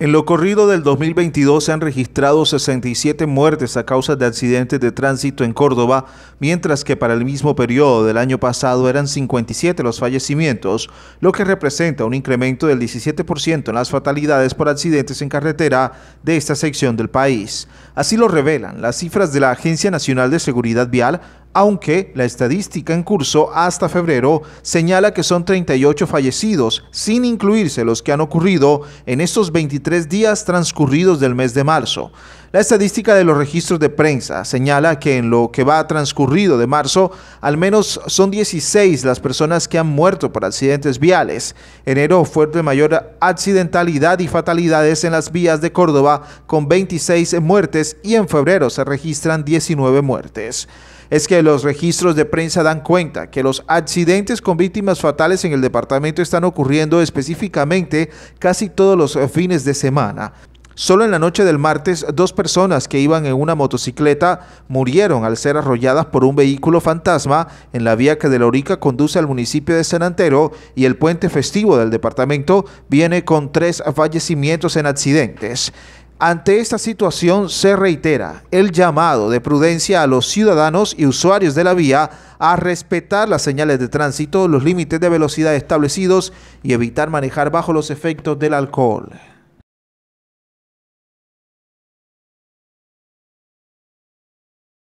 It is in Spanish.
En lo corrido del 2022 se han registrado 67 muertes a causa de accidentes de tránsito en Córdoba, mientras que para el mismo periodo del año pasado eran 57 los fallecimientos, lo que representa un incremento del 17% en las fatalidades por accidentes en carretera de esta sección del país. Así lo revelan las cifras de la Agencia Nacional de Seguridad Vial, aunque la estadística en curso hasta febrero señala que son 38 fallecidos, sin incluirse los que han ocurrido en estos 23 días transcurridos del mes de marzo. La estadística de los registros de prensa señala que en lo que va transcurrido de marzo, al menos son 16 las personas que han muerto por accidentes viales. Enero fue de mayor accidentalidad y fatalidades en las vías de Córdoba, con 26 muertes, y en febrero se registran 19 muertes es que los registros de prensa dan cuenta que los accidentes con víctimas fatales en el departamento están ocurriendo específicamente casi todos los fines de semana. Solo en la noche del martes, dos personas que iban en una motocicleta murieron al ser arrolladas por un vehículo fantasma en la vía que de la Orica conduce al municipio de Senantero y el puente festivo del departamento viene con tres fallecimientos en accidentes. Ante esta situación se reitera el llamado de prudencia a los ciudadanos y usuarios de la vía a respetar las señales de tránsito, los límites de velocidad establecidos y evitar manejar bajo los efectos del alcohol.